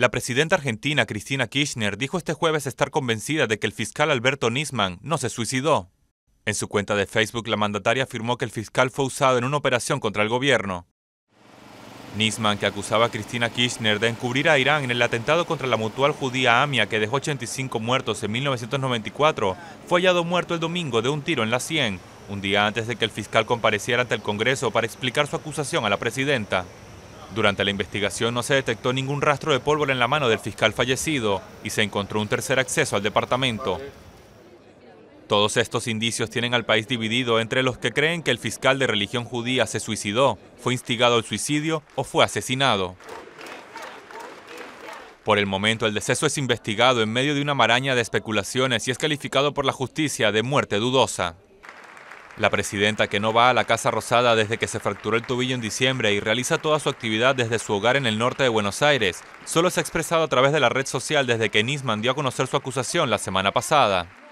La presidenta argentina Cristina Kirchner dijo este jueves estar convencida de que el fiscal Alberto Nisman no se suicidó. En su cuenta de Facebook, la mandataria afirmó que el fiscal fue usado en una operación contra el gobierno. Nisman, que acusaba a Cristina Kirchner de encubrir a Irán en el atentado contra la mutual judía Amia que dejó 85 muertos en 1994, fue hallado muerto el domingo de un tiro en la 100, un día antes de que el fiscal compareciera ante el Congreso para explicar su acusación a la presidenta. Durante la investigación no se detectó ningún rastro de pólvora en la mano del fiscal fallecido y se encontró un tercer acceso al departamento. Todos estos indicios tienen al país dividido entre los que creen que el fiscal de religión judía se suicidó, fue instigado al suicidio o fue asesinado. Por el momento, el deceso es investigado en medio de una maraña de especulaciones y es calificado por la justicia de muerte dudosa. La presidenta, que no va a la Casa Rosada desde que se fracturó el tobillo en diciembre y realiza toda su actividad desde su hogar en el norte de Buenos Aires, solo se ha expresado a través de la red social desde que Nisman dio a conocer su acusación la semana pasada.